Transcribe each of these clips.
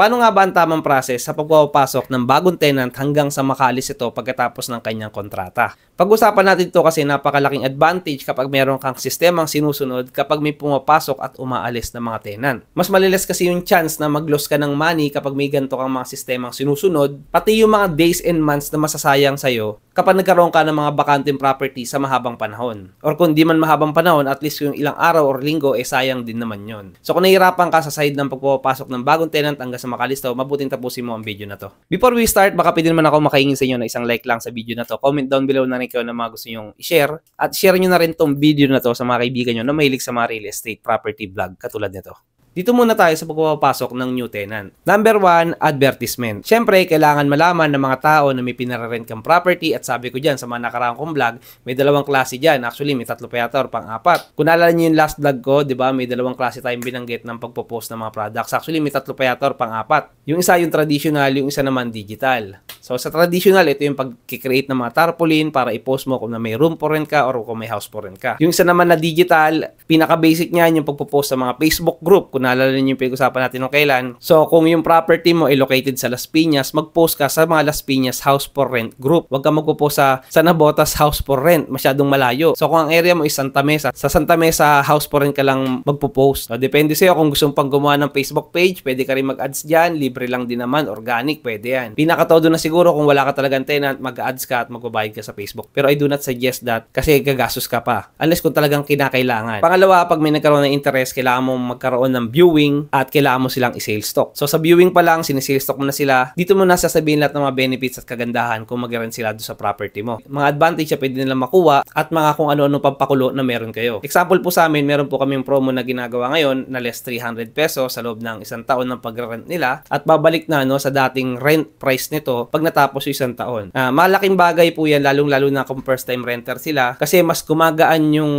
Paano nga ba ang tamang process sa pagpapasok ng bagong tenant hanggang sa makalis ito pagkatapos ng kanyang kontrata? Pag-usapan natin ito kasi napakalaking advantage kapag meron kang sistemang sinusunod kapag may pumapasok at umaalis ng mga tenant. Mas malilis kasi yung chance na mag-loss ka ng money kapag may ganito kang mga sistemang sinusunod, pati yung mga days and months na masasayang sa'yo kapag nagkaroon ka ng mga bakanting property sa mahabang panahon. Or kung di man mahabang panahon, at least yung ilang araw or linggo, eh sayang din naman yon. So kung nahihirapan ka sa side ng pagpapasok ng bagong tenant hanggang sa makalistaw, mabuting tapusin mo ang video na to. Before we start, baka pwede naman ako makaingin sa inyo na isang like lang sa video na to. Comment down below na rin kayo na mga gusto nyong i-share. At share nyo na rin tong video na to sa mga kaibigan nyo na mahilig sa mga real estate property vlog katulad nito. Dito muna tayo sa pagpapasok ng new tenant. Number 1, advertisement. Siyempre, kailangan malaman ng mga tao na may pinararent kang property at sabi ko dyan sa mga nakaraang kong vlog, may dalawang klase dyan. Actually, may tatlo pa yata or pang-apat. Kung naalala nyo yung last vlog ko, di ba, may dalawang klase tayong binanggit ng pagpo-post ng mga products. Actually, may tatlo pa yata or pang-apat. Yung isa yung traditional, yung isa naman digital. So, sa traditional, ito yung pag-create ng mga tarpaulin para i-post mo kung may room for rent ka or kung may house for rent ka. Yung isa naman na digital, pinaka-basic niyan yung pagpo-post sa mga Facebook group kung naalala niyo yung pinag-usapan natin nung kailan. So, kung yung property mo ay located sa Las Piñas, mag-post ka sa mga Las Piñas House for Rent Group. Huwag ka magpo-post sa Sanabotas House for Rent. Masyadong malayo. So, kung ang area mo is Santa Mesa, sa Santa Mesa House for Rent ka lang magpo-post. So, depende sa'yo kung gusto mong pang gumawa ng Facebook page, pwede ka rin mag-ads dyan. Libre lang din naman. Organic, pwede yan. Pinakatodo na siguro kung wala ka talagang tenant, mag-ads ka at magbabayad ka sa Facebook. Pero I do not suggest that kasi gagastos ka pa. Unless kung talagang kinakailangan. Pangalawa, pag may nagkaroon ng interest, kailangan mo magkaroon ng viewing at kailangan mo silang i-sales stock. So sa viewing pa lang, sinisales stock mo na sila. Dito mo na sasabihin lahat ng mga benefits at kagandahan kung mag sila doon sa property mo. Mga advantage na pwede nila makuha at mga kung ano-ano pampakulo na meron kayo. Example po sa amin, meron po kaming promo na ginagawa ngayon na less 300 pesos sa loob ng isang taon ng pag-rent nila at babalik na no, sa dating rent price nito pag natapos yung isang taon. Uh, malaking bagay po yan lalong-lalo na kung first time renter sila kasi mas gumagaan yung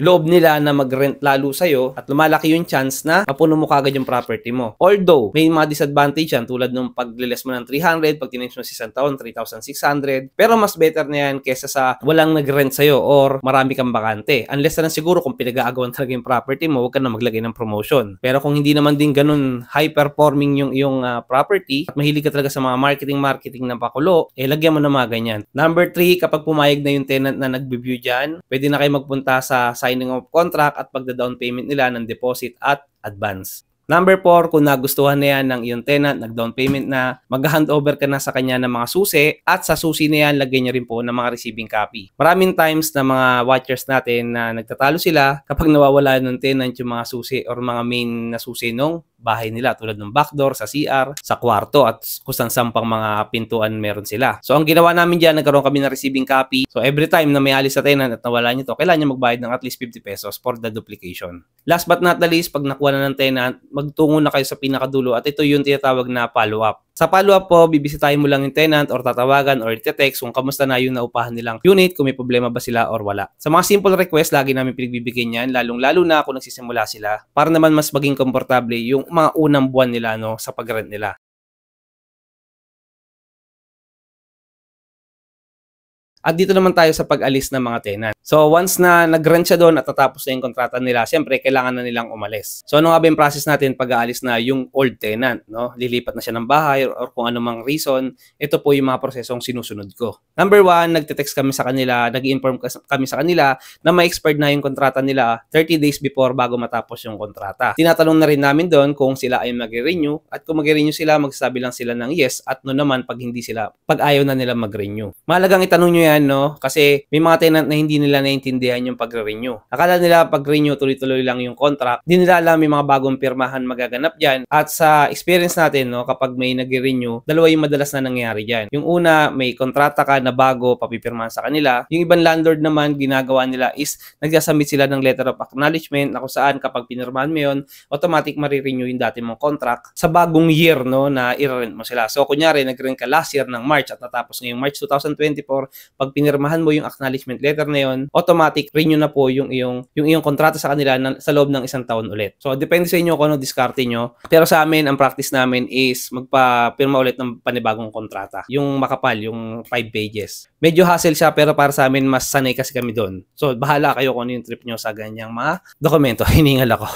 loob nila na mag-rent lalo sa'yo at lumalaki yung chance na mapuno mo kagad yung property mo. Although, may mga disadvantage yan tulad nung pagliles mo ng 300, pag tinimes mo sa isang taon, 3,600. Pero mas better na yan kesa sa walang nag-rent sa'yo or marami kang bakante. Unless na siguro kung pinag-aagawan talaga yung property mo, huwag ka na maglagay ng promotion. Pero kung hindi naman din ganun high-performing yung iyong uh, property, at mahilig ka talaga sa mga marketing-marketing na pakulo, eh lagyan mo na mga ganyan. Number 3, kapag pumayag na yung tenant na nag-view dyan, pwede na kayo magpunta sa signing of contract at pagda-down payment nila ng deposit at advance. Number 4, kung nagustuhan na yan ng iyong tenant, nag-down payment na, mag-handover ka na sa kanya ng mga susi at sa susi na yan, lagay niya rin po ng mga receiving copy. Maraming times na mga watchers natin na nagtatalo sila kapag nawawala ng tenant yung mga susi or mga main na susi nung bahay nila tulad ng backdoor, sa CR, sa kwarto at kusang sampang mga pintuan meron sila. So ang ginawa namin diyan, nagkaroon kami ng receiving copy. So every time na may alis sa tenant at nawala nito, kailangan niya magbayad ng at least 50 pesos for the duplication. Last but not the least, pag nakuha na ng tenant, magtungo na kayo sa pinakadulo at ito yung tinatawag na follow-up. Sa follow-up po, bibisitahin mo lang yung tenant or tatawagan or ite-text kung kamusta na yung naupahan nilang unit, kung may problema ba sila or wala. Sa mga simple request, lagi namin pinagbibigyan yan, lalong-lalo na kung nagsisimula sila para naman mas maging komportable yung mga unang buwan nila no, sa pag-rent nila. At dito naman tayo sa pag-alis ng mga tenant. So once na nag-rent siya doon at natapos na yung kontrata nila, siyempre kailangan na nilang umalis. So ano nga ba yung process natin pag-aalis na yung old tenant? No? Lilipat na siya ng bahay or, or kung anumang reason. Ito po yung mga prosesong sinusunod ko. Number one, nagte-text kami sa kanila, nag inform kami sa kanila na ma-expired na yung kontrata nila 30 days before bago matapos yung kontrata. Tinatanong na rin namin doon kung sila ay mag-renew at kung mag-renew sila, magsasabi lang sila ng yes at no naman pag hindi sila, pag ayaw na nila mag-renew. Malagang itanong nyo yan yan, no? Kasi may mga tenant na hindi nila naintindihan yung pagre-renew. Akala nila pag-renew tuloy-tuloy lang yung contract. Hindi nila alam may mga bagong pirmahan magaganap diyan. At sa experience natin, no, kapag may nagre-renew, dalawa yung madalas na nangyayari diyan. Yung una, may kontrata ka na bago papipirmahan sa kanila. Yung ibang landlord naman ginagawa nila is nagsasubmit sila ng letter of acknowledgement na kung saan kapag pinirmahan mo yun, automatic marirenew yung dati mong contract sa bagong year no na i-rent mo sila. So kunyari nag-rent ka last year ng March at natapos ngayong March 2024, pag kapag pinirmahan mo yung acknowledgement letter na yon, automatic renew na po yung iyong yung iyong kontrata sa kanila na, sa loob ng isang taon ulit. So depende sa inyo kung ano diskarte nyo. Pero sa amin, ang practice namin is magpa-pirma ulit ng panibagong kontrata. Yung makapal, yung 5 pages. Medyo hassle siya pero para sa amin mas sanay kasi kami doon. So bahala kayo kung ano yung trip nyo sa ganyang mga dokumento. Hiningal ako.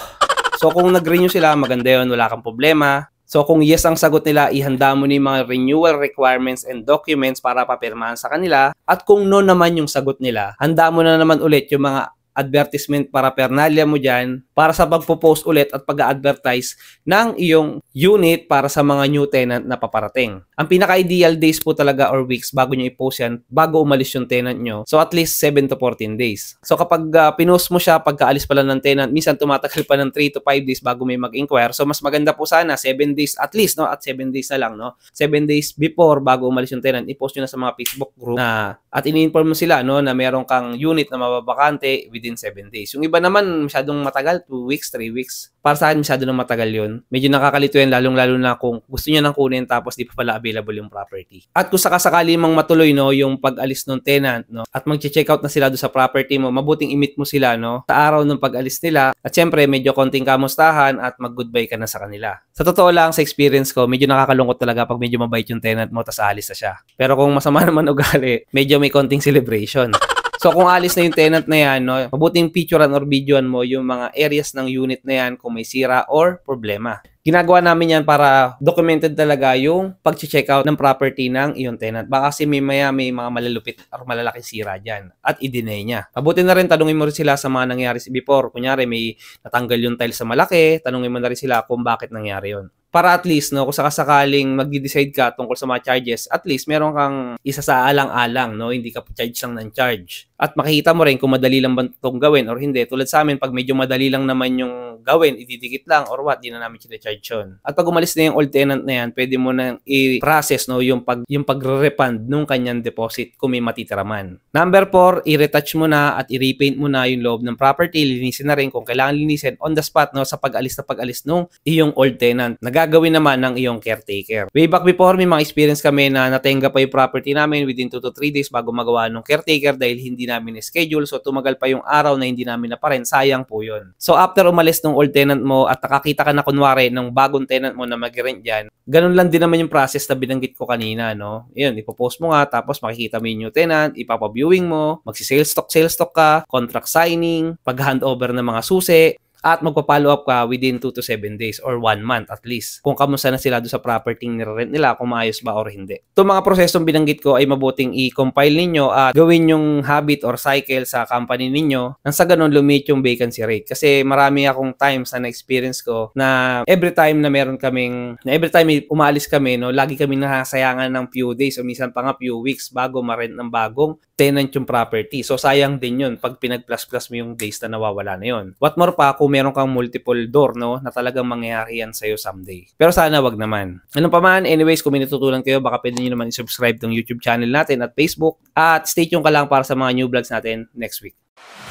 So kung nag-renew sila, maganda yun, wala kang problema. So kung yes ang sagot nila, ihanda mo ni mga renewal requirements and documents para papirmahan sa kanila. At kung no naman yung sagot nila, handa mo na naman ulit yung mga advertisement para pernalia mo dyan para sa pagpo-post ulit at pag-advertise ng iyong unit para sa mga new tenant na paparating. Ang pinaka-ideal days po talaga or weeks bago nyo i-post yan, bago umalis yung tenant nyo. So at least 7 to 14 days. So kapag uh, pinost mo siya, pagkaalis pala ng tenant, minsan tumatagal pa ng 3 to 5 days bago may mag-inquire. So mas maganda po sana 7 days at least, no? At 7 days na lang, no? 7 days before bago umalis yung tenant, i-post nyo na sa mga Facebook group na at ini-inform mo sila, no? Na meron kang unit na mababakante within within 7 days. Yung iba naman, masyadong matagal, 2 weeks, 3 weeks. Para sa akin, masyado na matagal yon. Medyo nakakalito yan, lalong-lalo na kung gusto niya nang kunin tapos di pa pala available yung property. At kung sakasakali mang matuloy no, yung pag-alis ng tenant no, at mag-check out na sila do sa property mo, mabuting imit mo sila no, sa araw ng pag-alis nila. At syempre, medyo konting kamustahan at mag-goodbye ka na sa kanila. Sa totoo lang, sa experience ko, medyo nakakalungkot talaga pag medyo mabait yung tenant mo, tapos alis na siya. Pero kung masama naman ugali, medyo may konting celebration. So kung alis na yung tenant na yan, no, mabuting picturean or videoan mo yung mga areas ng unit na yan kung may sira or problema. Ginagawa namin yan para documented talaga yung pag-check out ng property ng iyong tenant. Baka kasi may maya may mga malalupit or malalaking sira dyan at i-deny niya. Mabuti na rin tanungin mo rin sila sa mga nangyari before. Kunyari may natanggal yung tile sa malaki, tanungin mo na rin sila kung bakit nangyari yon para at least no kung sakasakaling magdi decide ka tungkol sa mga charges at least meron kang isa sa alang-alang no hindi ka charge lang ng charge at makikita mo rin kung madali lang ba itong gawin or hindi tulad sa amin pag medyo madali lang naman yung gawin, ididikit lang or what, di na namin sinecharge yun. At pag umalis na yung old tenant na yan, pwede mo nang i-process no, yung, pag, yung pag-refund nung kanyang deposit kung may matitira man. Number 4, i-retouch mo na at i-repaint mo na yung loob ng property. Linisin na rin kung kailangan linisin on the spot no, sa pag-alis na pag-alis nung iyong old tenant. Nagagawin naman ng iyong caretaker. Way back before, may mga experience kami na natenga pa yung property namin within 2 to 3 days bago magawa ng caretaker dahil hindi namin schedule so tumagal pa yung araw na hindi namin na pa rin. Sayang po yun. So after umalis ng old tenant mo at nakakita ka na kunwari ng bagong tenant mo na mag-rent dyan, ganun lang din naman yung process na binanggit ko kanina, no? Yun, ipopost mo nga, tapos makikita mo yung new tenant, ipapa-viewing mo, magsi-sales stock, sales stock ka, contract signing, pag-handover ng mga susi, at magpa-follow up ka within 2 to 7 days or 1 month at least kung kamusta na sila do sa property nire-rent nila kung maayos ba or hindi. Itong mga prosesong binanggit ko ay mabuting i-compile ninyo at gawin yung habit or cycle sa company ninyo nang sa ganun lumit yung vacancy rate kasi marami akong times na na-experience ko na every time na meron kaming na every time umaalis kami no lagi kami nahasayangan ng few days o minsan pa nga few weeks bago ma-rent ng bagong tenant yung property. So sayang din yun pag pinag-plus-plus mo yung days na nawawala na yun. What more pa kung kung meron kang multiple door, no, na talagang mangyayari yan sa'yo someday. Pero sana wag naman. Ano pa man, anyways, kung may natutunan kayo, baka pwede nyo naman i-subscribe ng YouTube channel natin at Facebook. At stay tuned ka lang para sa mga new vlogs natin next week.